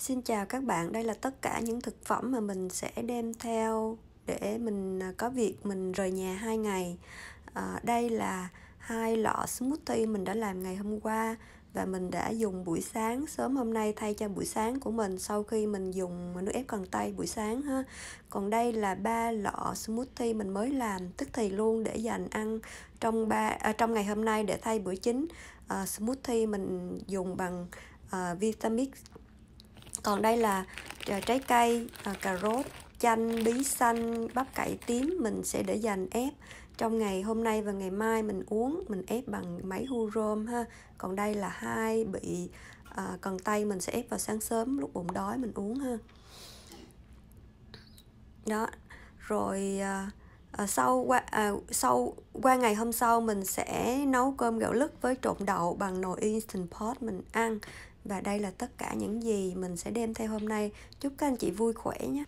Xin chào các bạn, đây là tất cả những thực phẩm mà mình sẽ đem theo để mình à, có việc mình rời nhà hai ngày. À, đây là hai lọ smoothie mình đã làm ngày hôm qua và mình đã dùng buổi sáng sớm hôm nay thay cho buổi sáng của mình sau khi mình dùng nước ép cần tây buổi sáng ha. Còn đây là ba lọ smoothie mình mới làm tức thì luôn để dành ăn trong ba à, trong ngày hôm nay để thay bữa chính. À, smoothie mình dùng bằng à, Vitamix còn đây là à, trái cây à, cà rốt chanh bí xanh bắp cải tím mình sẽ để dành ép trong ngày hôm nay và ngày mai mình uống mình ép bằng máy hu rôm ha còn đây là hai bị à, cần tây mình sẽ ép vào sáng sớm lúc bụng đói mình uống ha đó rồi à, Ờ, sau qua à, sau qua ngày hôm sau mình sẽ nấu cơm gạo lứt với trộn đậu bằng nồi instant pot mình ăn và đây là tất cả những gì mình sẽ đem theo hôm nay chúc các anh chị vui khỏe nhé